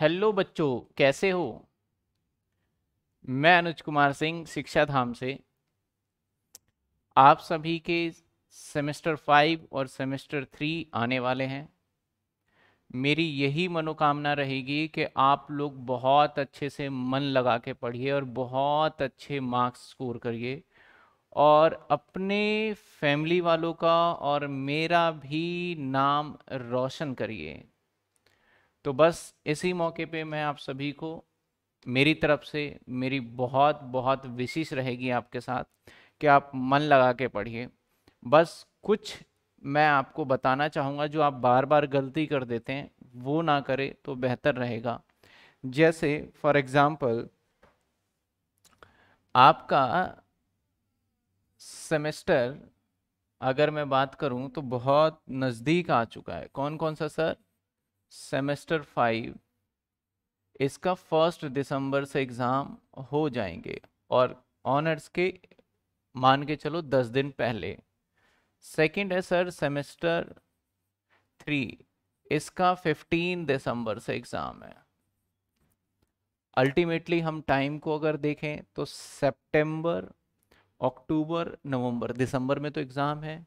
hello बच्चों कैसे हो मैं अनुज कुमार सिंह शिक्षा धाम से आप सभी के सेमेस्टर फाइव और सेमेस्टर थ्री आने वाले हैं मेरी यही मनोकामना रहेगी कि आप लोग बहुत अच्छे से मन लगा के पढ़िए और बहुत अच्छे मार्क्स स्कोर करिए और अपने फैमिली वालों का और मेरा भी नाम रोशन करिए तो बस इसी मौके पे मैं आप सभी को मेरी तरफ से मेरी बहुत बहुत विशेष रहेगी आपके साथ कि आप मन लगा के पढ़िए बस कुछ मैं आपको बताना चाहूँगा जो आप बार बार गलती कर देते हैं वो ना करें तो बेहतर रहेगा जैसे फॉर एग्ज़ाम्पल आपका सेमेस्टर अगर मैं बात करूं तो बहुत नज़दीक आ चुका है कौन कौन सा सर सेमेस्टर फाइव इसका फर्स्ट दिसंबर से एग्ज़ाम हो जाएंगे और ऑनर्स के मान के चलो दस दिन पहले सेकंड है सर सेमेस्टर थ्री इसका फिफ्टीन दिसंबर से एग्ज़ाम है अल्टीमेटली हम टाइम को अगर देखें तो सितंबर, अक्टूबर नवंबर दिसंबर में तो एग्ज़ाम है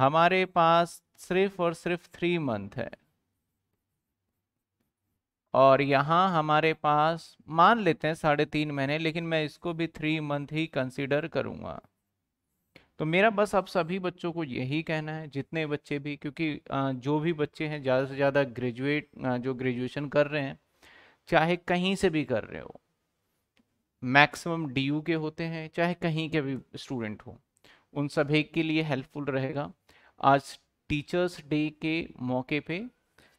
हमारे पास सिर्फ और सिर्फ थ्री मंथ है और यहाँ हमारे पास मान लेते हैं साढ़े तीन महीने लेकिन मैं इसको भी थ्री मंथ ही कंसिडर करूँगा तो मेरा बस आप सभी बच्चों को यही कहना है जितने बच्चे भी क्योंकि जो भी बच्चे हैं ज़्यादा से ज़्यादा ग्रेजुएट जो ग्रेजुएशन कर रहे हैं चाहे कहीं से भी कर रहे हो मैक्सिमम डीयू के होते हैं चाहे कहीं के भी स्टूडेंट हो उन सभी के लिए हेल्पफुल रहेगा आज टीचर्स डे के मौके पे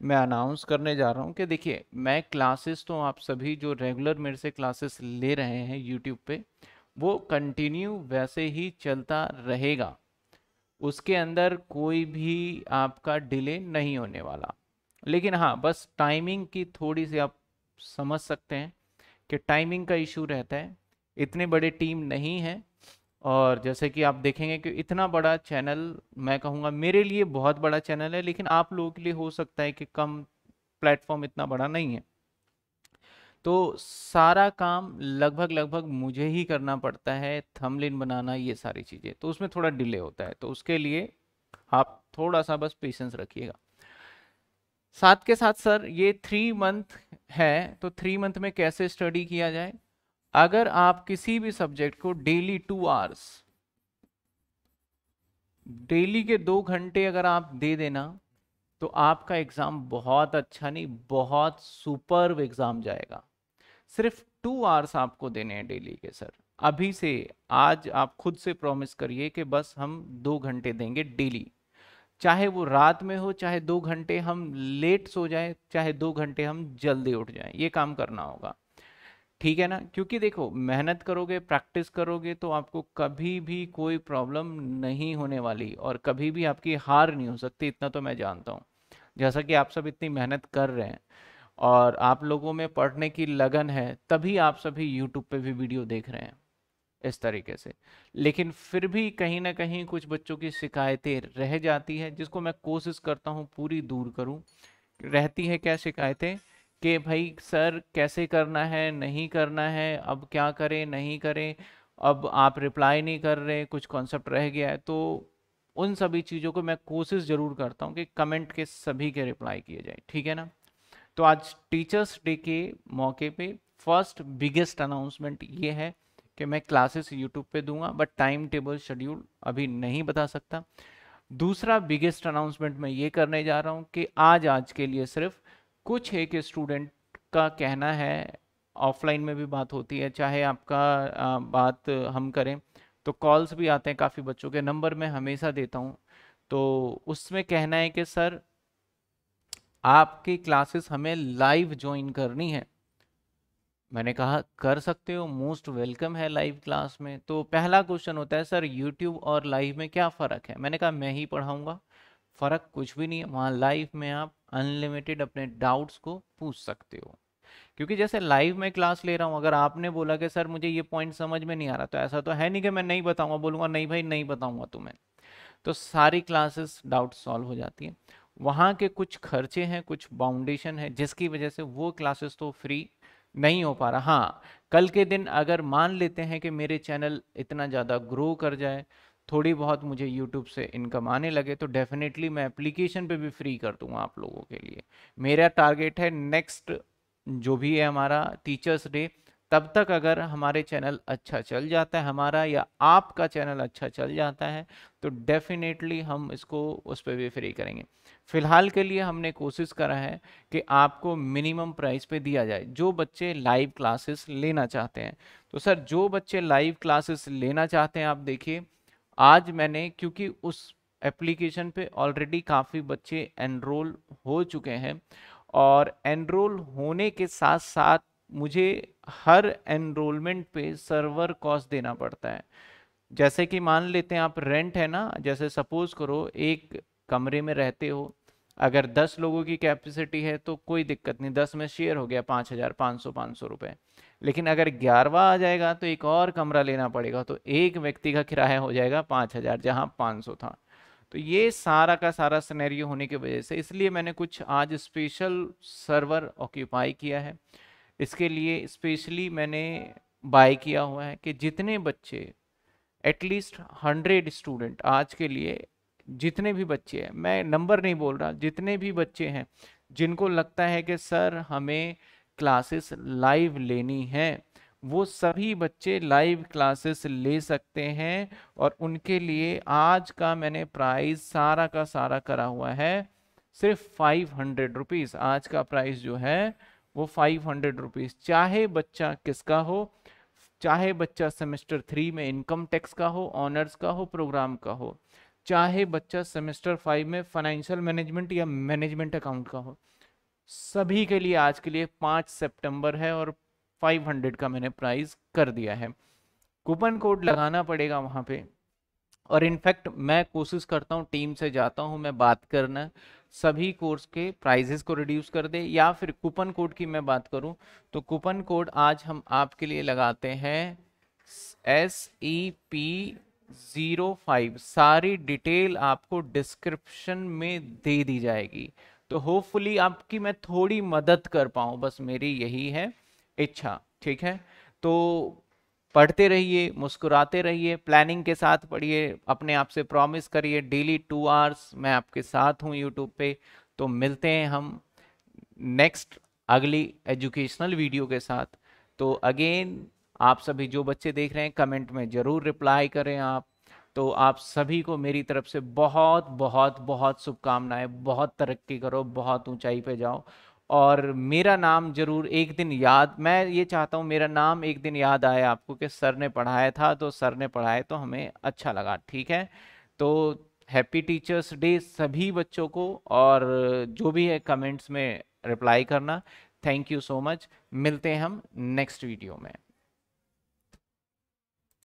मैं अनाउंस करने जा रहा हूँ कि देखिए मैं क्लासेस तो आप सभी जो रेगुलर मेरे से क्लासेस ले रहे हैं यूट्यूब पे वो कंटिन्यू वैसे ही चलता रहेगा उसके अंदर कोई भी आपका डिले नहीं होने वाला लेकिन हाँ बस टाइमिंग की थोड़ी सी आप समझ सकते हैं कि टाइमिंग का इशू रहता है इतने बड़े टीम नहीं है और जैसे कि आप देखेंगे कि इतना बड़ा चैनल मैं कहूँगा मेरे लिए बहुत बड़ा चैनल है लेकिन आप लोगों के लिए हो सकता है कि कम प्लेटफॉर्म इतना बड़ा नहीं है तो सारा काम लगभग लगभग मुझे ही करना पड़ता है थमलिन बनाना ये सारी चीज़ें तो उसमें थोड़ा डिले होता है तो उसके लिए आप थोड़ा सा बस पेशेंस रखिएगा साथ के साथ सर ये थ्री मंथ है तो थ्री मंथ में कैसे स्टडी किया जाए अगर आप किसी भी सब्जेक्ट को डेली टू आवर्स डेली के दो घंटे अगर आप दे देना तो आपका एग्ज़ाम बहुत अच्छा नहीं बहुत सुपर एग्ज़ाम जाएगा सिर्फ टू आवर्स आपको देने हैं डेली के सर अभी से आज आप खुद से प्रॉमिस करिए कि बस हम दो घंटे देंगे डेली चाहे वो रात में हो चाहे दो घंटे हम लेट सो जाए चाहे दो घंटे हम जल्दी उठ जाए ये काम करना होगा ठीक है ना क्योंकि देखो मेहनत करोगे प्रैक्टिस करोगे तो आपको कभी भी कोई प्रॉब्लम नहीं होने वाली और कभी भी आपकी हार नहीं हो सकती इतना तो मैं जानता हूँ जैसा कि आप सब इतनी मेहनत कर रहे हैं और आप लोगों में पढ़ने की लगन है तभी आप सभी यूट्यूब पे भी वीडियो देख रहे हैं इस तरीके से लेकिन फिर भी कहीं ना कहीं कुछ बच्चों की शिकायतें रह जाती है जिसको मैं कोशिश करता हूँ पूरी दूर करूँ रहती है क्या शिकायतें कि भाई सर कैसे करना है नहीं करना है अब क्या करें नहीं करें अब आप रिप्लाई नहीं कर रहे कुछ कॉन्सेप्ट रह गया है तो उन सभी चीज़ों को मैं कोशिश ज़रूर करता हूँ कि कमेंट के सभी के रिप्लाई किए जाए ठीक है ना तो आज टीचर्स डे के मौके पे फर्स्ट बिगेस्ट अनाउंसमेंट ये है कि मैं क्लासेस यूट्यूब पे दूंगा बट टाइम टेबल शेड्यूल अभी नहीं बता सकता दूसरा बिगेस्ट अनाउंसमेंट मैं ये करने जा रहा हूँ कि आज आज के लिए सिर्फ कुछ एक स्टूडेंट का कहना है ऑफलाइन में भी बात होती है चाहे आपका आ, बात हम करें तो कॉल्स भी आते हैं काफ़ी बच्चों के नंबर मैं हमेशा देता हूँ तो उसमें कहना है कि सर आपकी क्लासेस हमें लाइव ज्वाइन करनी है मैंने कहा कर सकते हो मोस्ट वेलकम है लाइव क्लास में तो पहला क्वेश्चन होता है सर यूट्यूब और लाइव में क्या फ़र्क है मैंने कहा मैं ही पढ़ाऊँगा फ़र्क कुछ भी नहीं है वहाँ लाइव में आप अनलिमिटेड अपने डाउट्स को पूछ सकते हो क्योंकि जैसे लाइव में क्लास ले रहा हूँ अगर आपने बोला कि सर मुझे ये पॉइंट समझ में नहीं आ रहा तो ऐसा तो है नहीं कि मैं नहीं बताऊँगा बोलूँगा नहीं भाई नहीं बताऊँगा तुम्हें तो सारी क्लासेस डाउट सॉल्व हो जाती है वहाँ के कुछ खर्चे हैं कुछ बाउंडेशन है जिसकी वजह से वो क्लासेस तो फ्री नहीं हो पा रहा हाँ कल के दिन अगर मान लेते हैं कि मेरे चैनल इतना ज़्यादा ग्रो कर जाए थोड़ी बहुत मुझे यूट्यूब से इनकम आने लगे तो डेफिनेटली मैं एप्लीकेशन पे भी फ्री कर दूंगा आप लोगों के लिए मेरा टारगेट है नेक्स्ट जो भी है हमारा टीचर्स डे तब तक अगर हमारे चैनल अच्छा चल जाता है हमारा या आपका चैनल अच्छा चल जाता है तो डेफिनेटली हम इसको उस पर भी फ्री करेंगे फ़िलहाल के लिए हमने कोशिश करा है कि आपको मिनिमम प्राइस पे दिया जाए जो बच्चे लाइव क्लासेस लेना चाहते हैं तो सर जो बच्चे लाइव क्लासेस लेना चाहते हैं आप देखिए आज मैंने क्योंकि उस एप्लीकेशन पे ऑलरेडी काफ़ी बच्चे एनरोल हो चुके हैं और एनरोल होने के साथ साथ मुझे हर एनरोलमेंट पे सर्वर कॉस्ट देना पड़ता है जैसे कि मान लेते हैं आप रेंट है ना जैसे सपोज करो एक कमरे में रहते हो अगर दस लोगों की कैपेसिटी है तो कोई दिक्कत नहीं दस में शेयर हो गया पाँच हज़ार पाँच सौ पाँच सौ रुपये लेकिन अगर ग्यारहवा आ जाएगा तो एक और कमरा लेना पड़ेगा तो एक व्यक्ति का किराया हो जाएगा पाँच हज़ार जहाँ पाँच सौ था तो ये सारा का सारा सिनेरियो होने की वजह से इसलिए मैंने कुछ आज स्पेशल सर्वर ऑक्यूपाई किया है इसके लिए स्पेशली मैंने बाय किया हुआ है कि जितने बच्चे एटलीस्ट हंड्रेड स्टूडेंट आज के लिए जितने भी बच्चे हैं मैं नंबर नहीं बोल रहा जितने भी बच्चे हैं जिनको लगता है कि सर हमें क्लासेस लाइव लेनी है वो सभी बच्चे लाइव क्लासेस ले सकते हैं और उनके लिए आज का मैंने प्राइस सारा का सारा करा हुआ है सिर्फ फाइव हंड्रेड रुपीज़ आज का प्राइस जो है वो फाइव हंड्रेड रुपीज़ चाहे बच्चा किसका हो चाहे बच्चा सेमेस्टर थ्री में इनकम टैक्स का हो ऑनर्स का हो प्रोग्राम का हो चाहे बच्चा सेमेस्टर फाइव में फाइनेंशियल मैनेजमेंट या मैनेजमेंट अकाउंट का हो सभी के लिए आज के लिए पाँच सितंबर है और 500 का मैंने प्राइस कर दिया है कूपन कोड लगाना पड़ेगा वहाँ पे और इनफैक्ट मैं कोशिश करता हूँ टीम से जाता हूँ मैं बात करना सभी कोर्स के प्राइजेस को रिड्यूस कर दे या फिर कूपन कोड की मैं बात करूँ तो कूपन कोड आज हम आपके लिए लगाते हैं S E P zero five सारी डिटेल आपको डिस्क्रिप्शन में दे दी जाएगी तो होपफुली आपकी मैं थोड़ी मदद कर पाऊँ बस मेरी यही है इच्छा ठीक है तो पढ़ते रहिए मुस्कुराते रहिए प्लानिंग के साथ पढ़िए अपने आप से प्रॉमिस करिए डेली टू आवर्स मैं आपके साथ हूँ यूट्यूब पे तो मिलते हैं हम नेक्स्ट अगली एजुकेशनल वीडियो के साथ तो अगेन आप सभी जो बच्चे देख रहे हैं कमेंट में ज़रूर रिप्लाई करें आप तो आप सभी को मेरी तरफ से बहुत बहुत बहुत शुभकामनाएं बहुत तरक्की करो बहुत ऊंचाई पे जाओ और मेरा नाम जरूर एक दिन याद मैं ये चाहता हूँ मेरा नाम एक दिन याद आए आपको कि सर ने पढ़ाया था तो सर ने पढ़ाया तो हमें अच्छा लगा ठीक है तो हैप्पी टीचर्स डे सभी बच्चों को और जो भी है कमेंट्स में रिप्लाई करना थैंक यू सो मच मिलते हैं हम नेक्स्ट वीडियो में